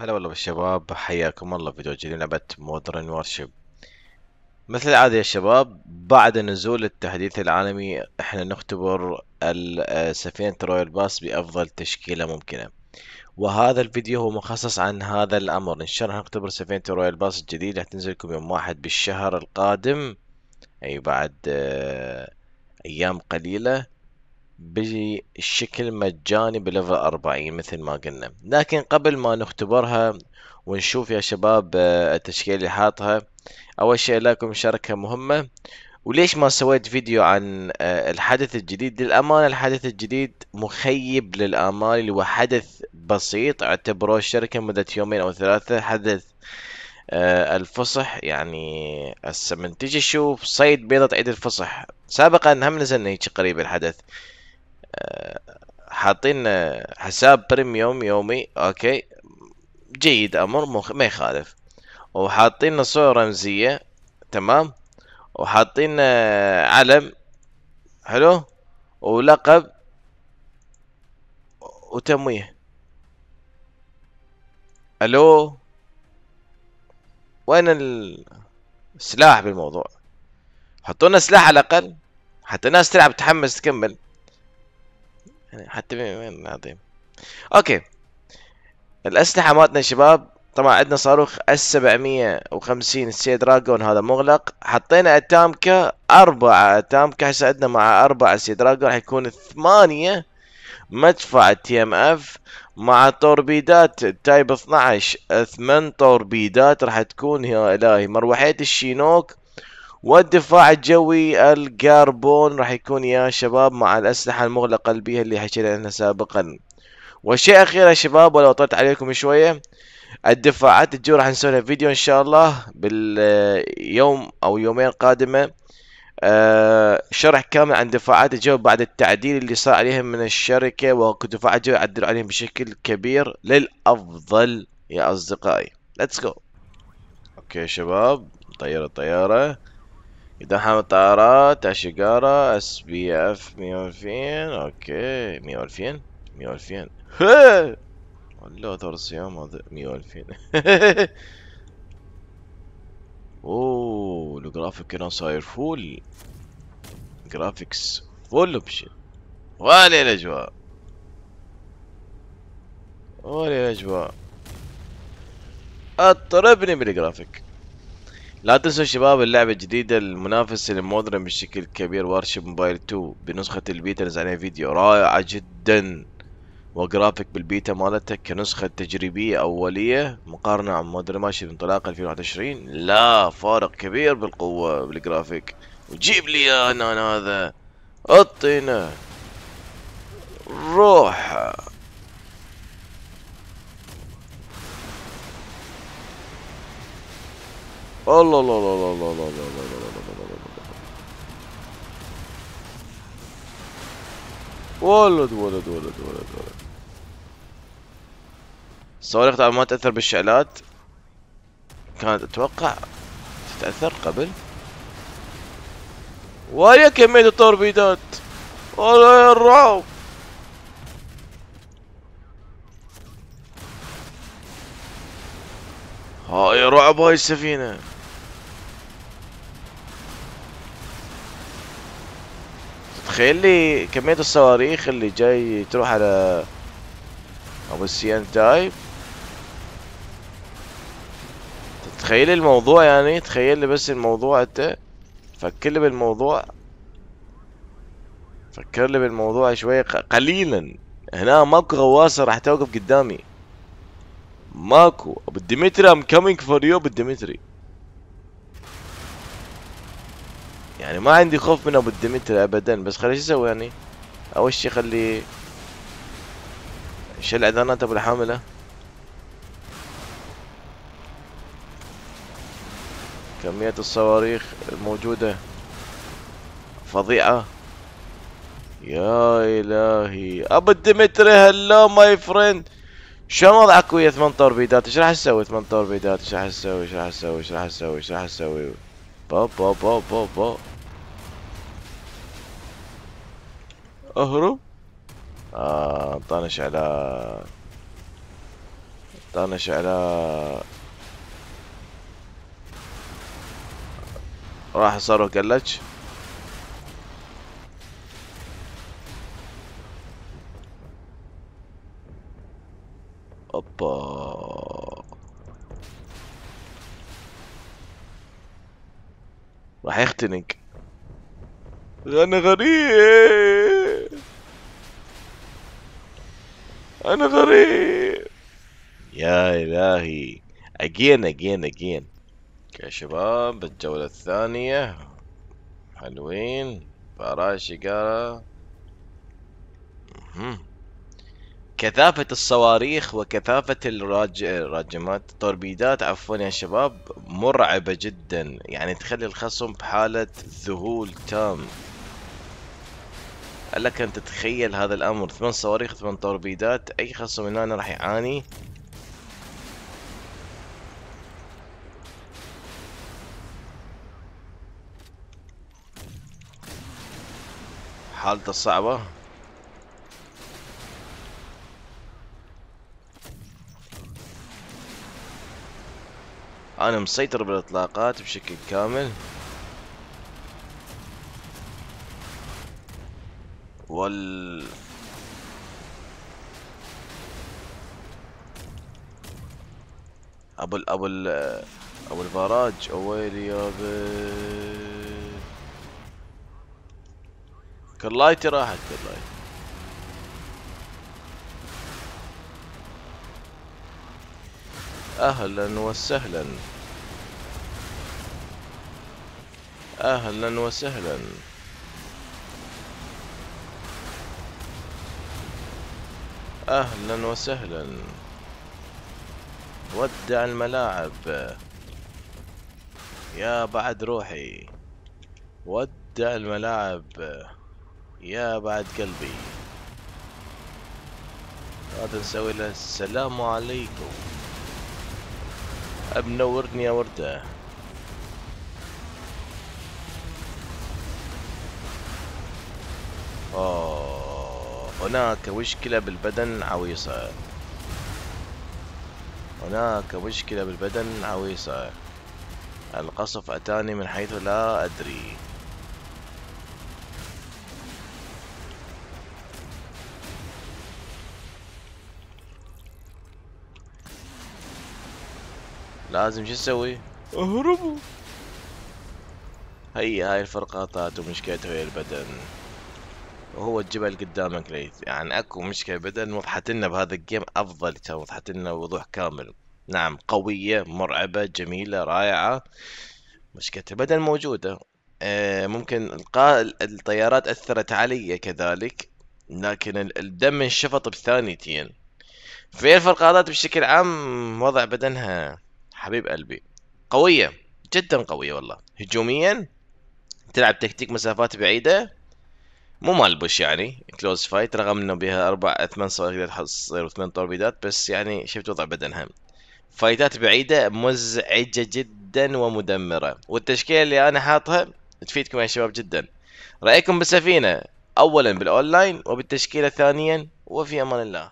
هلا والله بالشباب حياكم الله في فيديو جديد لعبة مودرن وورشيب مثل العادة يا شباب بعد نزول التحديث العالمي احنا نختبر سفينة رويال باس بأفضل تشكيلة ممكنة وهذا الفيديو هو مخصص عن هذا الأمر إن شاء الله نختبر سفينة رويال باس الجديدة راح تنزلكم يوم واحد بالشهر القادم أي بعد آه، أيام قليلة بشكل مجاني بليفل 40 مثل ما قلنا لكن قبل ما نختبرها ونشوف يا شباب آه، التشكيلة اللي حاطها اول شيء لكم مشاركة مهمة وليش ما سويت فيديو عن آه، الحدث الجديد للأمانة الحدث الجديد مخيب للآمال اللي هو حدث بسيط اعتبروه الشركة مدة يومين أو ثلاثة حدث آه، الفصح يعني هسه من تجي تشوف صيد بيضة عيد الفصح سابقا هم نزلنا هيك قريب الحدث حاطين آه، حساب بريميوم يومي اوكي جيد امر مخ... ما يخالف وحاطين صورة رمزية تمام وحاطين آه، علم حلو ولقب وتمويه الو وين السلاح بالموضوع حطونا سلاح على الاقل حتى الناس تلعب تحمس تكمل يعني حتى وين عظيم اوكي الاسلحه مالتنا يا شباب طبعا عندنا صاروخ اس 750 السي دراجون هذا مغلق حطينا اتامكا اربعة اتامكا هسه عندنا مع اربعة سي دراجون حيكون ثمانية مدفع تي ام اف مع توربيدات تايب 12 ثمان توربيدات راح تكون يا الهي مروحية الشينوك والدفاع الجوي الكربون راح يكون يا شباب مع الأسلحة المغلقة البيها اللي حكينا عنها سابقا والشيء أخير يا شباب ولو طلت عليكم شوية الدفاعات الجو راح نسوي لها فيديو إن شاء الله باليوم أو يومين قادمة أه شرح كامل عن دفاعات الجو بعد التعديل اللي صار عليهم من الشركة ودفاعات الجو عدلوا عليهم بشكل كبير للأفضل يا أصدقائي ليتس جو اوكي شباب طير الطيارة إذا حامل الطائرات عشقارة اس بي اف مية والفين اوكي مية والفين مية والفين والله ترى الصيام هذا مية والفين اوه الجرافيك هنا صاير فول جرافيكس فول اوبشن والي الاجواء والي الاجواء اطربني بالجرافيك لا تنسوا شباب اللعبة الجديدة المنافسة لمودرن بشكل كبير وارشيب موبايل 2 بنسخة البيتا نزل عليها فيديو رائعة جدا وجرافيك بالبيتا مالتها كنسخة تجريبية أولية مقارنة عن مودرن ماشي بانطلاق 2021 لا فارق كبير بالقوة بالجرافيك وجيب لي أنا هذا أطينا روح الله الله الله الله الله الله الله الله ولد ولد ولد ولد ولد الصواريخ طبعا ما تأثر بالشعلات كانت أتوقع تتأثر قبل ويا كمية التوربيدات والله يا الرعب هاي رعب هاي السفينة تخيل لي كمية الصواريخ اللي جاي تروح على ابو السي تايب تخيل الموضوع يعني تخيل لي بس الموضوع انت فكر لي بالموضوع فكر لي بالموضوع شوية قليلا هنا ماكو غواصة راح توقف قدامي ماكو ابو ديمتري ام كامينج فور يو ابو ديمتري يعني ما عندي خوف من ابو الديمتر ابدا بس خلي شو اسوي يعني اول شيء خلي شل عدانات ابو الحامله كمية الصواريخ الموجودة فظيعة يا الهي ابو الديمتري هلو ماي فريند شلون وضعك ويا ثمان توربيدات ايش راح تسوي ثمان توربيدات ايش راح تسوي ايش راح تسوي ايش راح تسوي ايش راح تسوي بو بو بو بو بو اهرب آه طنش على طنش على راح صار كلتش اوبا راح يختنق انا غريب أنا غريب يا إلهي أجين أجين أجين يا شباب الجولة الثانية حلوين فراشي قال كثافة الصواريخ وكثافة الراج... الراجمات التوربيدات عفوا يا شباب مرعبة جدا يعني تخلي الخصم بحالة ذهول تام لك ان تتخيل هذا الامر ثمان صواريخ ثمان توربيدات اي خصم من هنا راح يعاني حالته صعبة انا مسيطر بالاطلاقات بشكل كامل وال ابو ال ابو ال ابو الفراج اويلي يابا كلايتي راحت كلايتي اهلا وسهلا اهلا وسهلا أهلا وسهلا ودع الملاعب يا بعد روحي ودع الملاعب يا بعد قلبي هذا نسوي له السلام عليكم منورني يا ورده اوه هناك مشكلة بالبدن عويصة هناك مشكلة بالبدن عويصة القصف أتاني من حيث لا أدري لازم شو نسوي؟ اهربوا هيا هاي الفرقة طلعت ومشكلتها هي البدن وهو الجبل قدامك ليث يعني اكو مشكله بدل وضحت لنا بهذا الجيم افضل وضحت لنا وضوح كامل نعم قويه مرعبه جميله رائعه مشكله بدل موجوده آه ممكن الطيارات اثرت علي كذلك لكن الدم انشفط بثانيتين في الفرقاطات بشكل عام وضع بدنها حبيب قلبي قويه جدا قويه والله هجوميا تلعب تكتيك مسافات بعيده مو مال بوش يعني كلوز فايت رغم انه بها اربع ثمان صواريخ تصير ثمان توربيدات بس يعني شفت وضع بدنها فايتات بعيدة مزعجة جدا ومدمرة والتشكيلة اللي انا حاطها تفيدكم يا شباب جدا رأيكم بالسفينة اولا بالاونلاين وبالتشكيلة ثانيا وفي امان الله